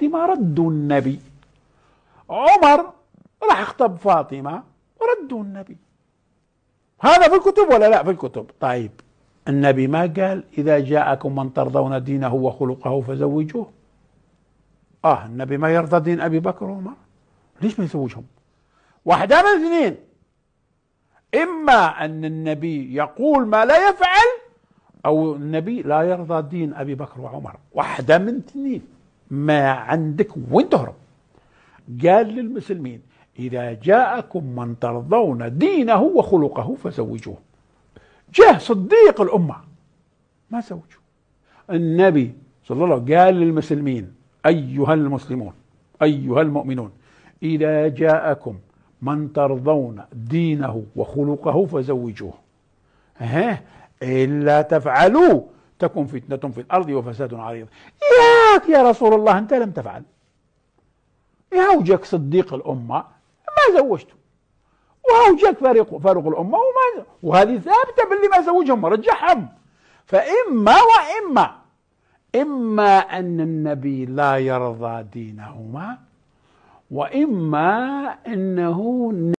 فاطمة ردوا النبي عمر راح اخطب فاطمة ردوا النبي هذا في الكتب ولا لا في الكتب طيب النبي ما قال إذا جاءكم من ترضون دينه وخلقه فزوجوه آه النبي ما يرضى دين أبي بكر وعمر ليش ما يزوجهم واحدة من اثنين إما أن النبي يقول ما لا يفعل أو النبي لا يرضى دين أبي بكر وعمر واحدة من اثنين ما عندك وين تهرب قال للمسلمين إذا جاءكم من ترضون دينه وخلقه فزوجوه جاء صديق الأمة ما زوجوا النبي صلى الله عليه وسلم قال للمسلمين أيها المسلمون أيها المؤمنون إذا جاءكم من ترضون دينه وخلقه فزوجوه ها إلا تفعلوا تكن فتنة في الأرض وفساد عريض ياك يا رسول الله أنت لم تفعل يهوجك صديق الأمة ما زوجته وهوجك فارق فارق الأمة وما وهذه ثابتة باللي ما زوجهم رجعهم فإما وإما إما أن النبي لا يرضى دينهما وإما أنه